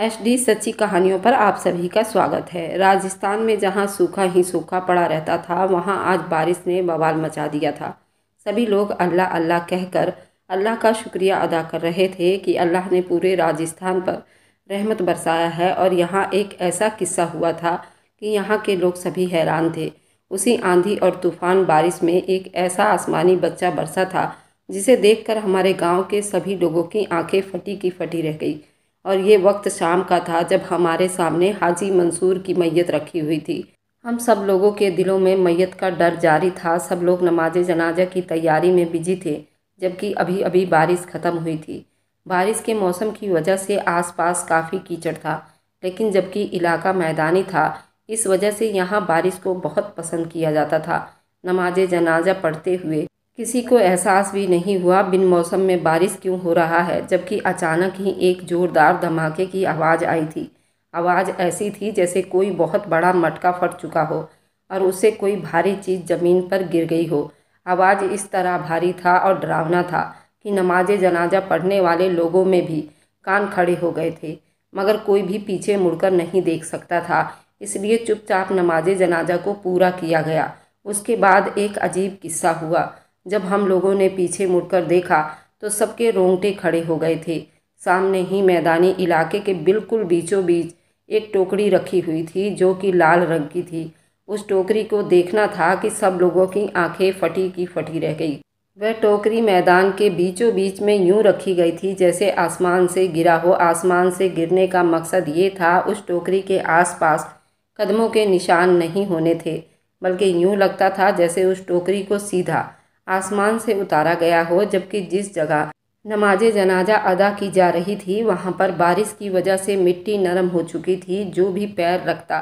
S D सच्ची कहानियों पर आप सभी का स्वागत है राजस्थान में जहां सूखा ही सूखा पड़ा रहता था वहां आज बारिश ने बवाल मचा दिया था सभी लोग अल्लाह अल्लाह कहकर अल्लाह का शुक्रिया अदा कर रहे थे कि अल्लाह ने पूरे राजस्थान पर रहमत बरसाया है और यहाँ एक ऐसा किस्सा हुआ था कि यहाँ के लोग सभी हैरान थे उसी आंधी और तूफान बारिश में एक ऐसा आसमानी बच्चा बरसा था जिसे देखकर हमारे गांव के सभी लोगों की आंखें फटी की फटी रह गई और ये वक्त शाम का था जब हमारे सामने हाजी मंसूर की मैयत रखी हुई थी हम सब लोगों के दिलों में मैयत का डर जारी था सब लोग नमाज जनाजा की तैयारी में बिजी थे जबकि अभी अभी बारिश ख़त्म हुई थी बारिश के मौसम की वजह से आसपास काफ़ी कीचड़ था लेकिन जबकि इलाका मैदानी था इस वजह से यहाँ बारिश को बहुत पसंद किया जाता था नमाज जनाजा पढ़ते हुए किसी को एहसास भी नहीं हुआ बिन मौसम में बारिश क्यों हो रहा है जबकि अचानक ही एक ज़ोरदार धमाके की आवाज़ आई थी आवाज़ ऐसी थी जैसे कोई बहुत बड़ा मटका फट चुका हो और उससे कोई भारी चीज़ ज़मीन पर गिर गई हो आवाज़ इस तरह भारी था और डरावना था कि नमाज जनाजा पढ़ने वाले लोगों में भी कान खड़े हो गए थे मगर कोई भी पीछे मुड़कर नहीं देख सकता था इसलिए चुपचाप नमाज जनाजा को पूरा किया गया उसके बाद एक अजीब किस्सा हुआ जब हम लोगों ने पीछे मुड़कर देखा तो सबके रोंगटे खड़े हो गए थे सामने ही मैदानी इलाके के बिल्कुल बीचों बीच एक टोकरी रखी हुई थी जो कि लाल रंग की थी उस टोकरी को देखना था कि सब लोगों की आंखें फटी की फटी रह गई वह टोकरी मैदान के बीचों बीच में यूं रखी गई थी जैसे आसमान से गिरा हो आसमान से गिरने का मकसद ये था उस टोकरी के आसपास कदमों के निशान नहीं होने थे बल्कि यूं लगता था जैसे उस टोकरी को सीधा आसमान से उतारा गया हो जबकि जिस जगह नमाज जनाजा अदा की जा रही थी वहाँ पर बारिश की वजह से मिट्टी नरम हो चुकी थी जो भी पैर रखता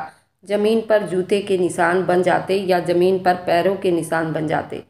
ज़मीन पर जूते के निशान बन जाते या ज़मीन पर पैरों के निशान बन जाते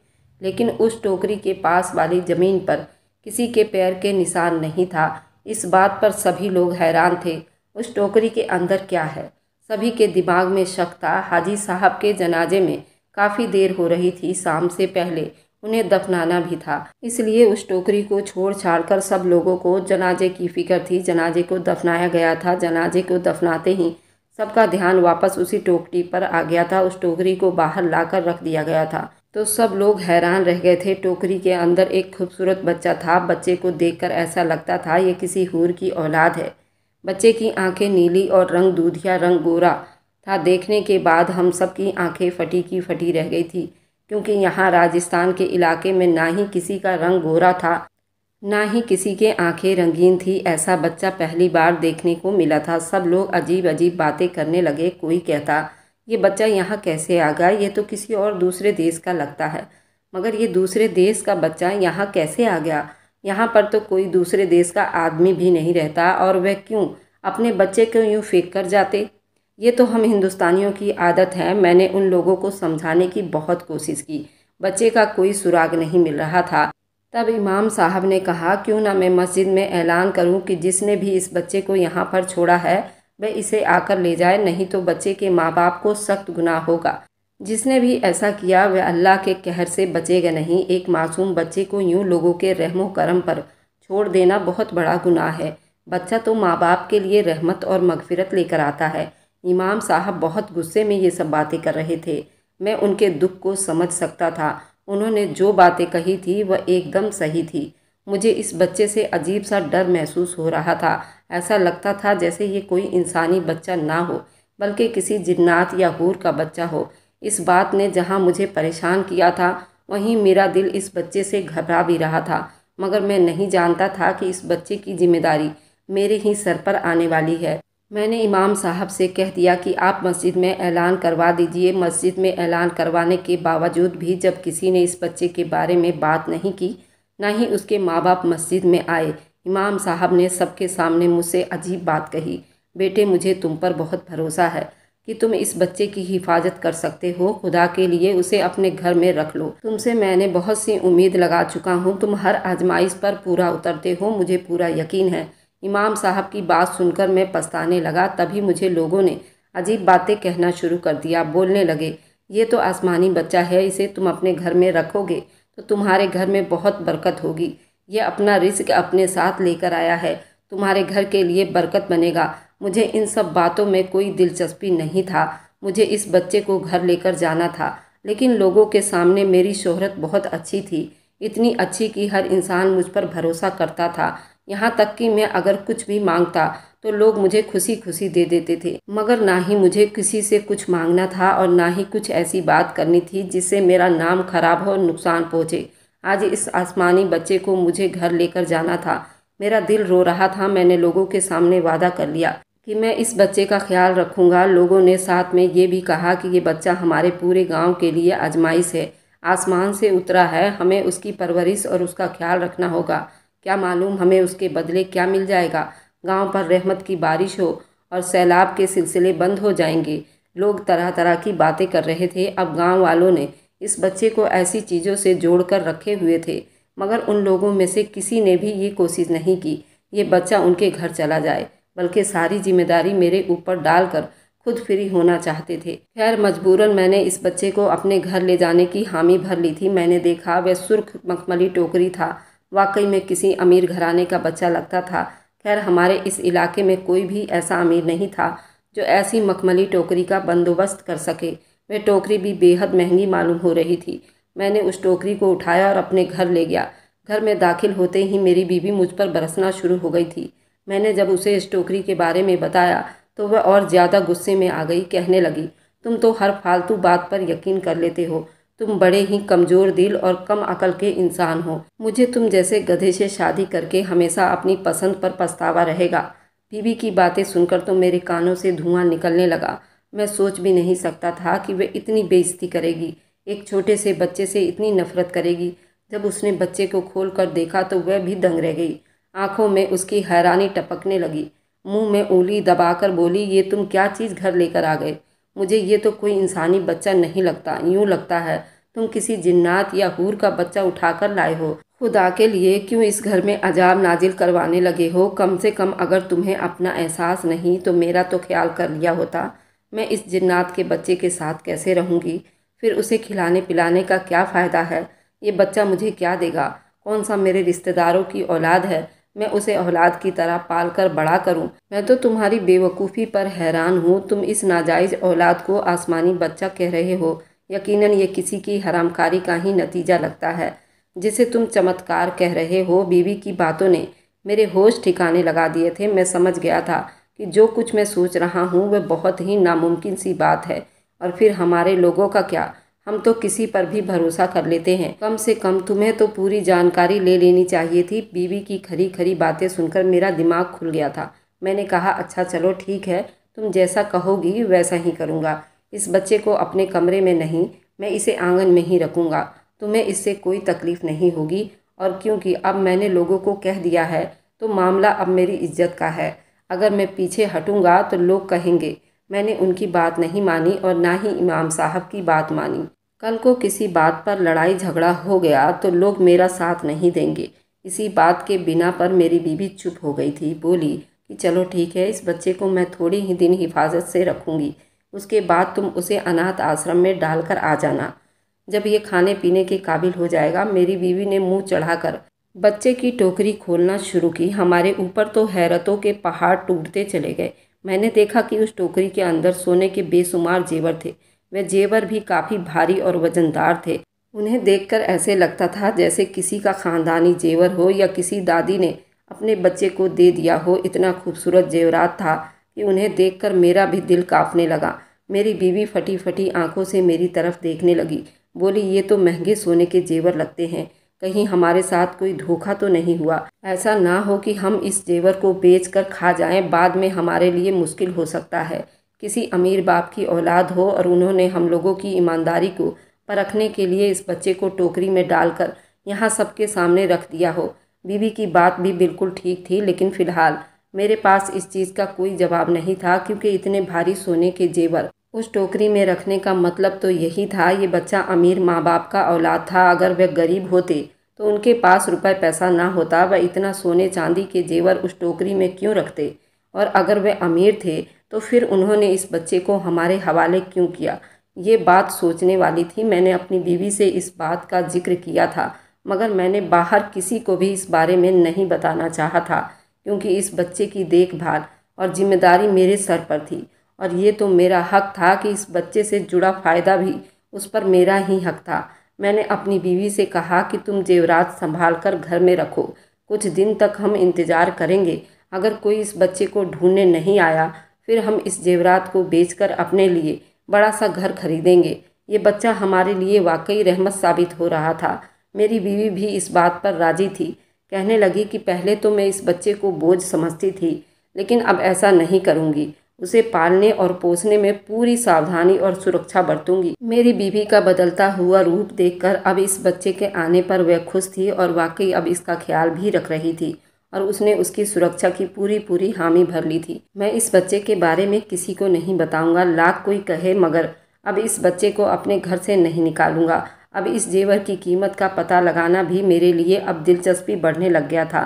लेकिन उस टोकरी के पास वाली ज़मीन पर किसी के पैर के निशान नहीं था इस बात पर सभी लोग हैरान थे उस टोकरी के अंदर क्या है सभी के दिमाग में शक था हाजी साहब के जनाजे में काफ़ी देर हो रही थी शाम से पहले उन्हें दफनाना भी था इसलिए उस टोकरी को छोड़ छाड़ कर सब लोगों को जनाजे की फिक्र थी जनाजे को दफनाया गया था जनाजे को दफनाते ही सबका ध्यान वापस उसी टोकरी पर आ गया था उस टोकरी को बाहर लाकर रख दिया गया था तो सब लोग हैरान रह गए थे टोकरी के अंदर एक खूबसूरत बच्चा था बच्चे को देखकर ऐसा लगता था ये किसी हूर की औलाद है बच्चे की आंखें नीली और रंग दूधिया रंग गोरा था देखने के बाद हम सब की आंखें फटी की फटी रह गई थी क्योंकि यहाँ राजस्थान के इलाके में ना ही किसी का रंग गोरा था ना ही किसी के आंखें रंगीन थी ऐसा बच्चा पहली बार देखने को मिला था सब लोग अजीब अजीब बातें करने लगे कोई कहता ये बच्चा यहाँ कैसे आ गया ये तो किसी और दूसरे देश का लगता है मगर ये दूसरे देश का बच्चा यहाँ कैसे आ गया यहाँ पर तो कोई दूसरे देश का आदमी भी नहीं रहता और वह क्यों अपने बच्चे को यूँ फेंक कर जाते ये तो हम हिंदुस्तानियों की आदत है मैंने उन लोगों को समझाने की बहुत कोशिश की बच्चे का कोई सुराग नहीं मिल रहा था तब इमाम साहब ने कहा क्यों ना मैं मस्जिद में ऐलान करूं कि जिसने भी इस बच्चे को यहाँ पर छोड़ा है वह इसे आकर ले जाए नहीं तो बच्चे के माँ बाप को सख्त गुनाह होगा जिसने भी ऐसा किया वह अल्लाह के कहर से बचेगा नहीं एक मासूम बच्चे को यूं लोगों के रहमो करम पर छोड़ देना बहुत बड़ा गुनाह है बच्चा तो माँ बाप के लिए रहमत और मगफिरत लेकर आता है इमाम साहब बहुत गुस्से में ये सब बातें कर रहे थे मैं उनके दुख को समझ सकता था उन्होंने जो बातें कही थी वह एकदम सही थी मुझे इस बच्चे से अजीब सा डर महसूस हो रहा था ऐसा लगता था जैसे ये कोई इंसानी बच्चा ना हो बल्कि किसी जिन्नात या हूर का बच्चा हो इस बात ने जहाँ मुझे परेशान किया था वहीं मेरा दिल इस बच्चे से घबरा भी रहा था मगर मैं नहीं जानता था कि इस बच्चे की जिम्मेदारी मेरे ही सर पर आने वाली है मैंने इमाम साहब से कह दिया कि आप मस्जिद में ऐलान करवा दीजिए मस्जिद में ऐलान करवाने के बावजूद भी जब किसी ने इस बच्चे के बारे में बात नहीं की ना ही उसके माँ बाप मस्जिद में आए इमाम साहब ने सबके सामने मुझसे अजीब बात कही बेटे मुझे तुम पर बहुत भरोसा है कि तुम इस बच्चे की हिफाजत कर सकते हो खुदा के लिए उसे अपने घर में रख लो तुमसे मैंने बहुत सी उम्मीद लगा चुका हूँ तुम हर आजमाइश पर पूरा उतरते हो मुझे पूरा यकीन है इमाम साहब की बात सुनकर मैं पछताने लगा तभी मुझे लोगों ने अजीब बातें कहना शुरू कर दिया बोलने लगे ये तो आसमानी बच्चा है इसे तुम अपने घर में रखोगे तो तुम्हारे घर में बहुत बरकत होगी ये अपना रिस्क अपने साथ लेकर आया है तुम्हारे घर के लिए बरकत बनेगा मुझे इन सब बातों में कोई दिलचस्पी नहीं था मुझे इस बच्चे को घर लेकर जाना था लेकिन लोगों के सामने मेरी शोहरत बहुत अच्छी थी इतनी अच्छी कि हर इंसान मुझ पर भरोसा करता था यहाँ तक कि मैं अगर कुछ भी मांगता तो लोग मुझे खुशी खुशी दे देते थे मगर ना ही मुझे किसी से कुछ मांगना था और ना ही कुछ ऐसी बात करनी थी जिससे मेरा नाम खराब हो और नुकसान पहुँचे आज इस आसमानी बच्चे को मुझे घर लेकर जाना था मेरा दिल रो रहा था मैंने लोगों के सामने वादा कर लिया कि मैं इस बच्चे का ख्याल रखूंगा लोगों ने साथ में ये भी कहा कि ये बच्चा हमारे पूरे गांव के लिए आजमाइश है आसमान से उतरा है हमें उसकी परवरिश और उसका ख्याल रखना होगा क्या मालूम हमें उसके बदले क्या मिल जाएगा गांव पर रहमत की बारिश हो और सैलाब के सिलसिले बंद हो जाएंगे लोग तरह तरह की बातें कर रहे थे अब गांव वालों ने इस बच्चे को ऐसी चीज़ों से जोड़ कर रखे हुए थे मगर उन लोगों में से किसी ने भी ये कोशिश नहीं की ये बच्चा उनके घर चला जाए बल्कि सारी जिम्मेदारी मेरे ऊपर डालकर खुद फ्री होना चाहते थे खैर मजबूरन मैंने इस बच्चे को अपने घर ले जाने की हामी भर ली थी मैंने देखा वह सुर्ख मखमली टोकरी था वाकई में किसी अमीर घराने का बच्चा लगता था खैर हमारे इस इलाके में कोई भी ऐसा अमीर नहीं था जो ऐसी मखमली टोकरी का बंदोबस्त कर सके वह टोकरी भी बेहद महंगी मालूम हो रही थी मैंने उस टोकरी को उठाया और अपने घर ले गया घर में दाखिल होते ही मेरी बीवी मुझ पर बरसना शुरू हो गई थी मैंने जब उसे इस टोकरी के बारे में बताया तो वह और ज़्यादा गुस्से में आ गई कहने लगी तुम तो हर फालतू बात पर यकीन कर लेते हो तुम बड़े ही कमज़ोर दिल और कम अकल के इंसान हो मुझे तुम जैसे गधे से शादी करके हमेशा अपनी पसंद पर पछतावा रहेगा बीवी की बातें सुनकर तो मेरे कानों से धुआं निकलने लगा मैं सोच भी नहीं सकता था कि वह इतनी बेइज्जती करेगी एक छोटे से बच्चे से इतनी नफरत करेगी जब उसने बच्चे को खोल कर देखा तो वह भी दंग रह गई आंखों में उसकी हैरानी टपकने लगी मुंह में उंगली दबाकर बोली ये तुम क्या चीज़ घर लेकर आ गए मुझे ये तो कोई इंसानी बच्चा नहीं लगता यूँ लगता है तुम किसी जिन्नात या हूर का बच्चा उठाकर लाए हो खुदा के लिए क्यों इस घर में अजाब नाजिल करवाने लगे हो कम से कम अगर तुम्हें अपना एहसास नहीं तो मेरा तो ख्याल कर लिया होता मैं इस जिन्नात के बच्चे के साथ कैसे रहूँगी फिर उसे खिलाने पिलाने का क्या फ़ायदा है ये बच्चा मुझे क्या देगा कौन सा मेरे रिश्तेदारों की औलाद है मैं उसे औलाद की तरह पाल कर बड़ा करूं। मैं तो तुम्हारी बेवकूफ़ी पर हैरान हूं। तुम इस नाजायज़ औलाद को आसमानी बच्चा कह रहे हो यकीनन ये किसी की हरामकारी का ही नतीजा लगता है जिसे तुम चमत्कार कह रहे हो बीवी की बातों ने मेरे होश ठिकाने लगा दिए थे मैं समझ गया था कि जो कुछ मैं सोच रहा हूँ वह बहुत ही नामुमकिन सी बात है और फिर हमारे लोगों का क्या हम तो किसी पर भी भरोसा कर लेते हैं कम से कम तुम्हें तो पूरी जानकारी ले लेनी चाहिए थी बीवी की खरी खरी बातें सुनकर मेरा दिमाग खुल गया था मैंने कहा अच्छा चलो ठीक है तुम जैसा कहोगी वैसा ही करूँगा इस बच्चे को अपने कमरे में नहीं मैं इसे आंगन में ही रखूँगा तुम्हें इससे कोई तकलीफ़ नहीं होगी और क्योंकि अब मैंने लोगों को कह दिया है तो मामला अब मेरी इज्जत का है अगर मैं पीछे हटूँगा तो लोग कहेंगे मैंने उनकी बात नहीं मानी और ना ही इमाम साहब की बात मानी कल को किसी बात पर लड़ाई झगड़ा हो गया तो लोग मेरा साथ नहीं देंगे इसी बात के बिना पर मेरी बीवी चुप हो गई थी बोली कि चलो ठीक है इस बच्चे को मैं थोड़े ही दिन हिफाजत से रखूँगी उसके बाद तुम उसे अनाथ आश्रम में डालकर आ जाना जब ये खाने पीने के काबिल हो जाएगा मेरी बीवी ने मुंह चढ़ाकर बच्चे की टोकरी खोलना शुरू की हमारे ऊपर तो हैरतों के पहाड़ टूटते चले गए मैंने देखा कि उस टोकरी के अंदर सोने के बेशुमार जेवर थे वे जेवर भी काफ़ी भारी और वजनदार थे उन्हें देखकर ऐसे लगता था जैसे किसी का ख़ानदानी जेवर हो या किसी दादी ने अपने बच्चे को दे दिया हो इतना खूबसूरत जेवरात था कि उन्हें देखकर मेरा भी दिल काँपने लगा मेरी बीवी फटी फटी आँखों से मेरी तरफ देखने लगी बोली ये तो महंगे सोने के जेवर लगते हैं कहीं हमारे साथ कोई धोखा तो नहीं हुआ ऐसा ना हो कि हम इस जेवर को बेच कर खा जाएं बाद में हमारे लिए मुश्किल हो सकता है किसी अमीर बाप की औलाद हो और उन्होंने हम लोगों की ईमानदारी को परखने के लिए इस बच्चे को टोकरी में डालकर यहाँ सबके सामने रख दिया हो बीवी की बात भी बिल्कुल ठीक थी लेकिन फ़िलहाल मेरे पास इस चीज़ का कोई जवाब नहीं था क्योंकि इतने भारी सोने के जेवर उस टोकरी में रखने का मतलब तो यही था ये बच्चा अमीर माँ बाप का औलाद था अगर वह गरीब होते तो उनके पास रुपए पैसा ना होता वह इतना सोने चांदी के जेवर उस टोकरी में क्यों रखते और अगर वे अमीर थे तो फिर उन्होंने इस बच्चे को हमारे हवाले क्यों किया ये बात सोचने वाली थी मैंने अपनी बीवी से इस बात का जिक्र किया था मगर मैंने बाहर किसी को भी इस बारे में नहीं बताना चाहा था क्योंकि इस बच्चे की देखभाल और जिम्मेदारी मेरे सर पर थी और ये तो मेरा हक था कि इस बच्चे से जुड़ा फ़ायदा भी उस पर मेरा ही हक था मैंने अपनी बीवी से कहा कि तुम जेवरात संभाल कर घर में रखो कुछ दिन तक हम इंतज़ार करेंगे अगर कोई इस बच्चे को ढूंढने नहीं आया फिर हम इस जेवरात को बेचकर अपने लिए बड़ा सा घर खरीदेंगे ये बच्चा हमारे लिए वाकई रहमत साबित हो रहा था मेरी बीवी भी इस बात पर राजी थी कहने लगी कि पहले तो मैं इस बच्चे को बोझ समझती थी लेकिन अब ऐसा नहीं करूँगी उसे पालने और पोसने में पूरी सावधानी और सुरक्षा बरतूंगी मेरी बीवी का बदलता हुआ रूप देखकर अब इस बच्चे के आने पर वह खुश थी और वाकई अब इसका ख्याल भी रख रही थी और उसने उसकी सुरक्षा की पूरी पूरी हामी भर ली थी मैं इस बच्चे के बारे में किसी को नहीं बताऊंगा लाख कोई कहे मगर अब इस बच्चे को अपने घर से नहीं निकालूंगा अब इस जेवर की कीमत का पता लगाना भी मेरे लिए अब दिलचस्पी बढ़ने लग गया था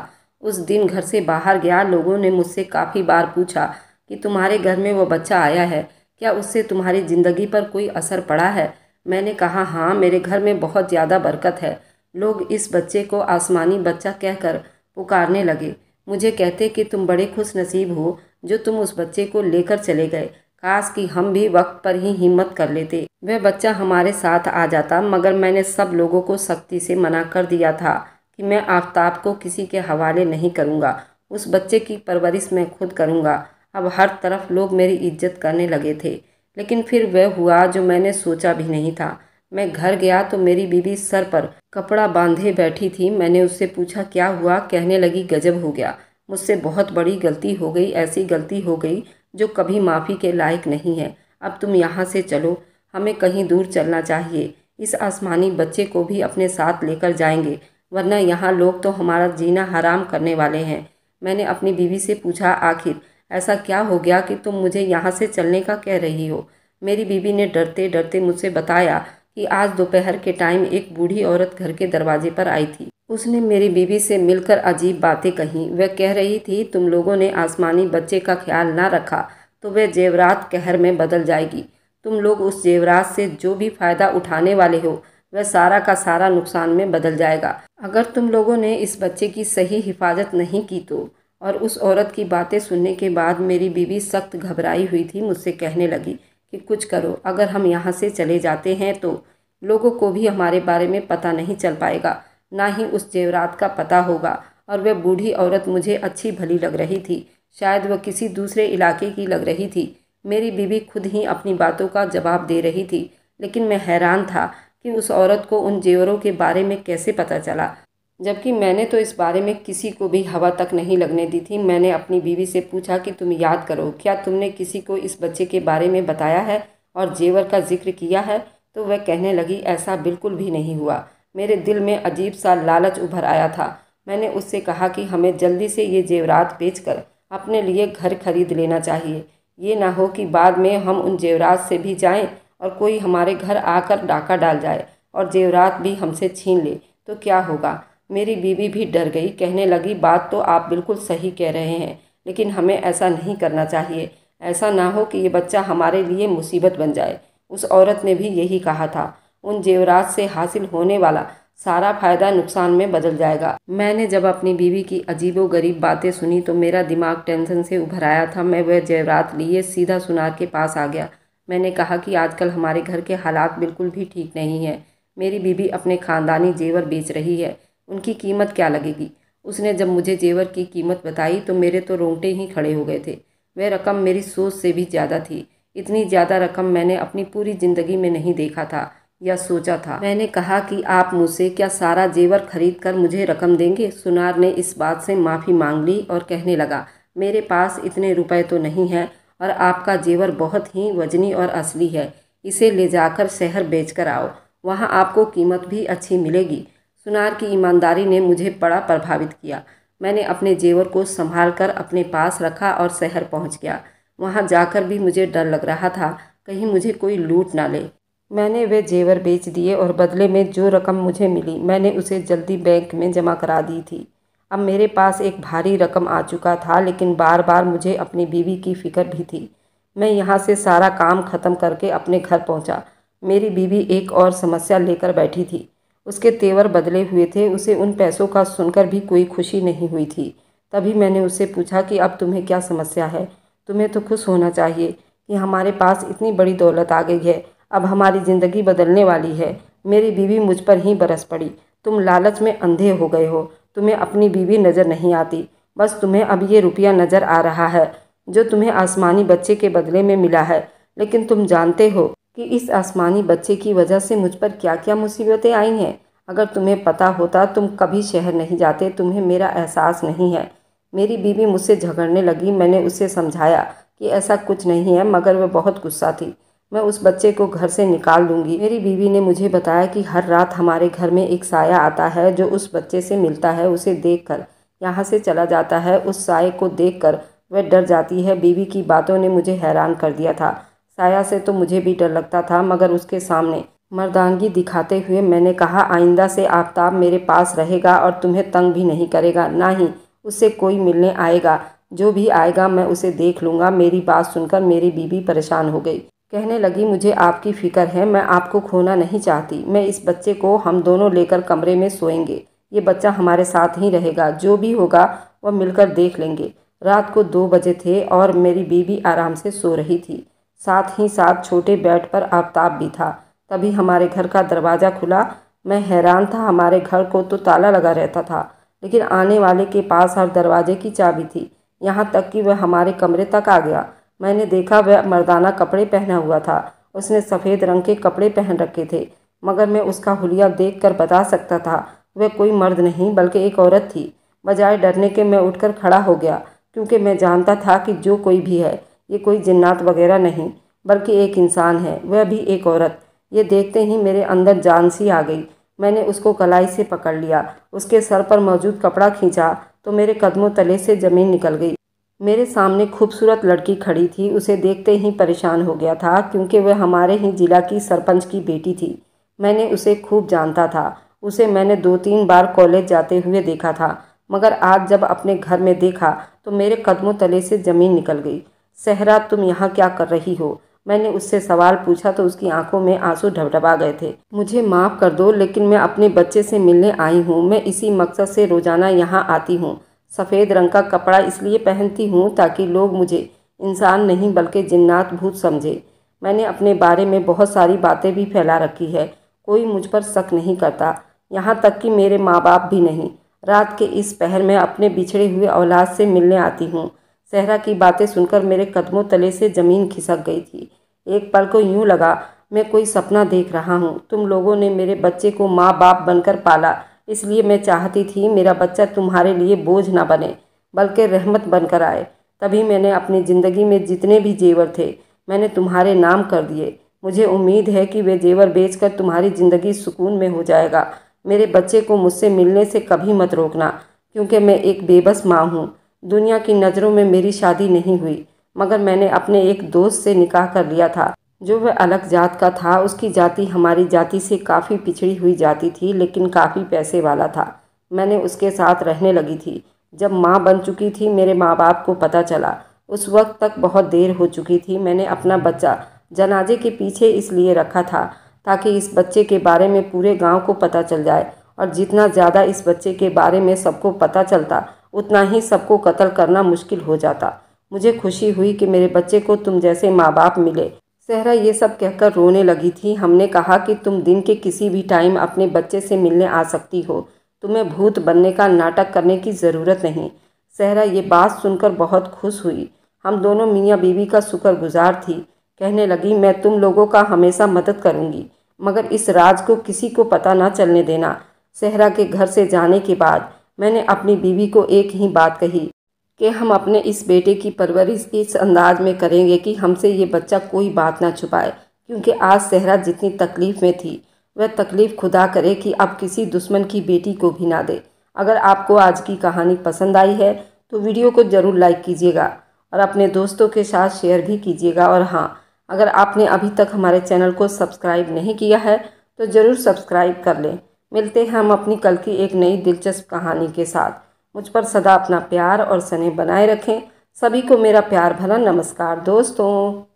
उस दिन घर से बाहर गया लोगों ने मुझसे काफ़ी बार पूछा कि तुम्हारे घर में वो बच्चा आया है क्या उससे तुम्हारी ज़िंदगी पर कोई असर पड़ा है मैंने कहा हाँ मेरे घर में बहुत ज़्यादा बरकत है लोग इस बच्चे को आसमानी बच्चा कहकर पुकारने लगे मुझे कहते कि तुम बड़े खुश नसीब हो जो तुम उस बच्चे को लेकर चले गए काश कि हम भी वक्त पर ही हिम्मत कर लेते वह बच्चा हमारे साथ आ जाता मगर मैंने सब लोगों को सख्ती से मना कर दिया था कि मैं आफ्ताब को किसी के हवाले नहीं करूँगा उस बच्चे की परवरिश मैं खुद करूँगा अब हर तरफ लोग मेरी इज्जत करने लगे थे लेकिन फिर वह हुआ जो मैंने सोचा भी नहीं था मैं घर गया तो मेरी बीबी सर पर कपड़ा बांधे बैठी थी मैंने उससे पूछा क्या हुआ कहने लगी गजब हो गया मुझसे बहुत बड़ी गलती हो गई ऐसी गलती हो गई जो कभी माफ़ी के लायक नहीं है अब तुम यहाँ से चलो हमें कहीं दूर चलना चाहिए इस आसमानी बच्चे को भी अपने साथ लेकर जाएंगे वरना यहाँ लोग तो हमारा जीना हराम करने वाले हैं मैंने अपनी बीवी से पूछा आखिर ऐसा क्या हो गया कि तुम मुझे यहाँ से चलने का कह रही हो मेरी बीवी ने डरते डरते मुझसे बताया कि आज दोपहर के टाइम एक बूढ़ी औरत घर के दरवाजे पर आई थी उसने मेरी बीवी से मिलकर अजीब बातें कहीं वह कह रही थी तुम लोगों ने आसमानी बच्चे का ख्याल ना रखा तो वह जेवरात कहर में बदल जाएगी तुम लोग उस जेवरात से जो भी फ़ायदा उठाने वाले हो वह सारा का सारा नुकसान में बदल जाएगा अगर तुम लोगों ने इस बच्चे की सही हिफाजत नहीं की तो और उस औरत की बातें सुनने के बाद मेरी बीवी सख्त घबराई हुई थी मुझसे कहने लगी कि कुछ करो अगर हम यहाँ से चले जाते हैं तो लोगों को भी हमारे बारे में पता नहीं चल पाएगा ना ही उस जेवरात का पता होगा और वह बूढ़ी औरत मुझे अच्छी भली लग रही थी शायद वह किसी दूसरे इलाके की लग रही थी मेरी बीवी खुद ही अपनी बातों का जवाब दे रही थी लेकिन मैं हैरान था कि उस औरत को उन जेवरों के बारे में कैसे पता चला जबकि मैंने तो इस बारे में किसी को भी हवा तक नहीं लगने दी थी मैंने अपनी बीवी से पूछा कि तुम याद करो क्या तुमने किसी को इस बच्चे के बारे में बताया है और जेवर का जिक्र किया है तो वह कहने लगी ऐसा बिल्कुल भी नहीं हुआ मेरे दिल में अजीब सा लालच उभर आया था मैंने उससे कहा कि हमें जल्दी से ये जेवरात कर अपने लिए घर खरीद लेना चाहिए ये ना हो कि बाद में हम उन जेवरात से भी जाएँ और कोई हमारे घर आकर डाका डाल जाए और जेवरात भी हमसे छीन ले तो क्या होगा मेरी बीवी भी डर गई कहने लगी बात तो आप बिल्कुल सही कह रहे हैं लेकिन हमें ऐसा नहीं करना चाहिए ऐसा ना हो कि ये बच्चा हमारे लिए मुसीबत बन जाए उस औरत ने भी यही कहा था उन जेवरात से हासिल होने वाला सारा फायदा नुकसान में बदल जाएगा मैंने जब अपनी बीवी की अजीबो गरीब बातें सुनी तो मेरा दिमाग टेंशन से उभराया था मैं वह जेवरात लिए सीधा सुनार के पास आ गया मैंने कहा कि आजकल हमारे घर के हालात बिल्कुल भी ठीक नहीं है मेरी बीवी अपने ख़ानदानी जेवर बेच रही है उनकी कीमत क्या लगेगी उसने जब मुझे जेवर की कीमत बताई तो मेरे तो रोंगटे ही खड़े हो गए थे वह रकम मेरी सोच से भी ज़्यादा थी इतनी ज़्यादा रकम मैंने अपनी पूरी ज़िंदगी में नहीं देखा था या सोचा था मैंने कहा कि आप मुझसे क्या सारा जेवर खरीद कर मुझे रकम देंगे सुनार ने इस बात से माफ़ी मांग ली और कहने लगा मेरे पास इतने रुपए तो नहीं हैं और आपका जेवर बहुत ही वजनी और असली है इसे ले जाकर शहर बेच कर आओ वहाँ आपको कीमत भी अच्छी मिलेगी सुनार की ईमानदारी ने मुझे बड़ा प्रभावित किया मैंने अपने जेवर को संभाल कर अपने पास रखा और शहर पहुंच गया वहां जाकर भी मुझे डर लग रहा था कहीं मुझे कोई लूट ना ले मैंने वे जेवर बेच दिए और बदले में जो रकम मुझे मिली मैंने उसे जल्दी बैंक में जमा करा दी थी अब मेरे पास एक भारी रकम आ चुका था लेकिन बार बार मुझे अपनी बीवी की फ़िक्र भी थी मैं यहाँ से सारा काम ख़त्म करके अपने घर पहुँचा मेरी बीवी एक और समस्या लेकर बैठी थी उसके तेवर बदले हुए थे उसे उन पैसों का सुनकर भी कोई खुशी नहीं हुई थी तभी मैंने उससे पूछा कि अब तुम्हें क्या समस्या है तुम्हें तो खुश होना चाहिए कि हमारे पास इतनी बड़ी दौलत आ गई है अब हमारी ज़िंदगी बदलने वाली है मेरी बीवी मुझ पर ही बरस पड़ी तुम लालच में अंधे हो गए हो तुम्हें अपनी बीवी नज़र नहीं आती बस तुम्हें अब ये रुपया नज़र आ रहा है जो तुम्हें आसमानी बच्चे के बदले में मिला है लेकिन तुम जानते हो कि इस आसमानी बच्चे की वजह से मुझ पर क्या क्या मुसीबतें आई हैं अगर तुम्हें पता होता तुम कभी शहर नहीं जाते तुम्हें मेरा एहसास नहीं है मेरी बीवी मुझसे झगड़ने लगी मैंने उसे समझाया कि ऐसा कुछ नहीं है मगर वह बहुत गुस्सा थी मैं उस बच्चे को घर से निकाल दूंगी मेरी बीवी ने मुझे बताया कि हर रात हमारे घर में एक साया आता है जो उस बच्चे से मिलता है उसे देख कर यहाँ से चला जाता है उस साय को देख कर वह डर जाती है बीवी की बातों ने मुझे हैरान कर दिया था साया से तो मुझे भी डर लगता था मगर उसके सामने मर्दांगी दिखाते हुए मैंने कहा आइंदा से आफ्ताब मेरे पास रहेगा और तुम्हें तंग भी नहीं करेगा ना ही उससे कोई मिलने आएगा जो भी आएगा मैं उसे देख लूँगा मेरी बात सुनकर मेरी बीबी परेशान हो गई कहने लगी मुझे आपकी फ़िक्र है मैं आपको खोना नहीं चाहती मैं इस बच्चे को हम दोनों लेकर कमरे में सोएंगे ये बच्चा हमारे साथ ही रहेगा जो भी होगा वह मिलकर देख लेंगे रात को दो बजे थे और मेरी बीबी आराम से सो रही थी साथ ही साथ छोटे बेड पर आफ्ताब भी था तभी हमारे घर का दरवाज़ा खुला मैं हैरान था हमारे घर को तो ताला लगा रहता था लेकिन आने वाले के पास हर दरवाजे की चाबी थी यहाँ तक कि वह हमारे कमरे तक आ गया मैंने देखा वह मर्दाना कपड़े पहना हुआ था उसने सफ़ेद रंग के कपड़े पहन रखे थे मगर मैं उसका हुलिया देख कर बता सकता था वह कोई मर्द नहीं बल्कि एक औरत थी बजाय डरने के मैं उठकर खड़ा हो गया क्योंकि मैं जानता था कि जो कोई भी है ये कोई जिन्नात वगैरह नहीं बल्कि एक इंसान है वह भी एक औरत ये देखते ही मेरे अंदर जान सी आ गई मैंने उसको कलाई से पकड़ लिया उसके सर पर मौजूद कपड़ा खींचा तो मेरे कदमों तले से ज़मीन निकल गई मेरे सामने खूबसूरत लड़की खड़ी थी उसे देखते ही परेशान हो गया था क्योंकि वह हमारे ही जिला की सरपंच की बेटी थी मैंने उसे खूब जानता था उसे मैंने दो तीन बार कॉलेज जाते हुए देखा था मगर आज जब अपने घर में देखा तो मेरे कदमों तले से ज़मीन निकल गई सहरा तुम यहाँ क्या कर रही हो मैंने उससे सवाल पूछा तो उसकी आंखों में आंसू ढबढबा गए थे मुझे माफ़ कर दो लेकिन मैं अपने बच्चे से मिलने आई हूँ मैं इसी मकसद से रोज़ाना यहाँ आती हूँ सफ़ेद रंग का कपड़ा इसलिए पहनती हूँ ताकि लोग मुझे इंसान नहीं बल्कि जिन्नात भूत समझे मैंने अपने बारे में बहुत सारी बातें भी फैला रखी है कोई मुझ पर शक नहीं करता यहाँ तक कि मेरे माँ बाप भी नहीं रात के इस पहर में अपने बिछड़े हुए औलाद से मिलने आती हूँ सहरा की बातें सुनकर मेरे कदमों तले से ज़मीन खिसक गई थी एक पल को यूं लगा मैं कोई सपना देख रहा हूँ तुम लोगों ने मेरे बच्चे को माँ बाप बनकर पाला इसलिए मैं चाहती थी मेरा बच्चा तुम्हारे लिए बोझ ना बने बल्कि रहमत बनकर आए तभी मैंने अपनी ज़िंदगी में जितने भी जेवर थे मैंने तुम्हारे नाम कर दिए मुझे उम्मीद है कि वे जेवर बेच तुम्हारी ज़िंदगी सुकून में हो जाएगा मेरे बच्चे को मुझसे मिलने से कभी मत रोकना क्योंकि मैं एक बेबस माँ हूँ दुनिया की नज़रों में मेरी शादी नहीं हुई मगर मैंने अपने एक दोस्त से निकाह कर लिया था जो वह अलग जात का था उसकी जाति हमारी जाति से काफ़ी पिछड़ी हुई जाति थी लेकिन काफ़ी पैसे वाला था मैंने उसके साथ रहने लगी थी जब माँ बन चुकी थी मेरे माँ बाप को पता चला उस वक्त तक बहुत देर हो चुकी थी मैंने अपना बच्चा जनाजे के पीछे इसलिए रखा था ताकि इस बच्चे के बारे में पूरे गांव को पता चल जाए और जितना ज़्यादा इस बच्चे के बारे में सबको पता चलता उतना ही सबको कत्ल करना मुश्किल हो जाता मुझे खुशी हुई कि मेरे बच्चे को तुम जैसे माँ बाप मिले सहरा ये सब कहकर रोने लगी थी हमने कहा कि तुम दिन के किसी भी टाइम अपने बच्चे से मिलने आ सकती हो तुम्हें भूत बनने का नाटक करने की ज़रूरत नहीं सहरा ये बात सुनकर बहुत खुश हुई हम दोनों मियाँ बीवी का शुक्रगुजार थी कहने लगी मैं तुम लोगों का हमेशा मदद करूँगी मगर इस राज को किसी को पता ना चलने देना सहरा के घर से जाने के बाद मैंने अपनी बीवी को एक ही बात कही कि हम अपने इस बेटे की परवरिश इस अंदाज में करेंगे कि हमसे ये बच्चा कोई बात ना छुपाए क्योंकि आज सहरा जितनी तकलीफ़ में थी वह तकलीफ़ खुदा करे कि अब किसी दुश्मन की बेटी को भी ना दे अगर आपको आज की कहानी पसंद आई है तो वीडियो को ज़रूर लाइक कीजिएगा और अपने दोस्तों के साथ शेयर भी कीजिएगा और हाँ अगर आपने अभी तक हमारे चैनल को सब्सक्राइब नहीं किया है तो ज़रूर सब्सक्राइब कर लें मिलते हैं हम अपनी कल की एक नई दिलचस्प कहानी के साथ मुझ पर सदा अपना प्यार और स्नेह बनाए रखें सभी को मेरा प्यार भरा नमस्कार दोस्तों